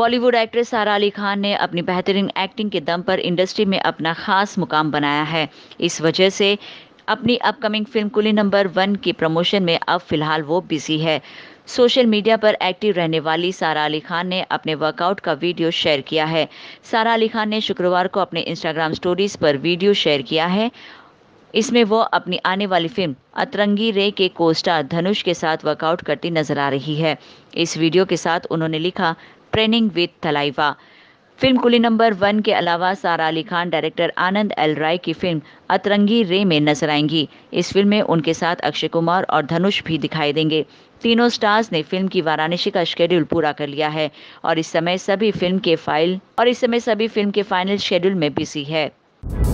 Bollywood actress सारा अली खान ने अपनी बेहतरीन एक्टिंग के दम पर इंडस्ट्री में अपना खास मुकाम बनाया है इस वजह से अपनी upcoming film Coolie number one की प्रमोशन में अब फिलहाल वो बिजी है सोशल मीडिया पर एक्टिव रहने वाली सारा अली खान ने अपने वर्कआउट का वीडियो शेयर किया है सारा अली खान ने शुक्रवार को अपने इंस्टाग्राम स्टोरीज पर वीडियो शेयर किया है इसमें वो अपनी आने वाली फिल्म अतरंगी रे के को स्टार धनुष के साथ वर्कआउट करती नजर आ रही है इस वीडियो के साथ उन्होंने लिखा training with Thalaiva film Coolie number one के अलावा सारा अली खान डायरेक्टर आनंद एल राय की फिल्म अतरंगी रे में नजर आएंगी इस फिल्म में उनके साथ अक्षय कुमार और धनुष भी दिखाई देंगे तीनों स्टार्स ने फिल्म की वाराणसी का शेड्यूल पूरा कर लिया है और इस समय सभी फिल्म के फाइल और इस समय सभी फिल्म के फाइनल शेड्यूल में बिजी है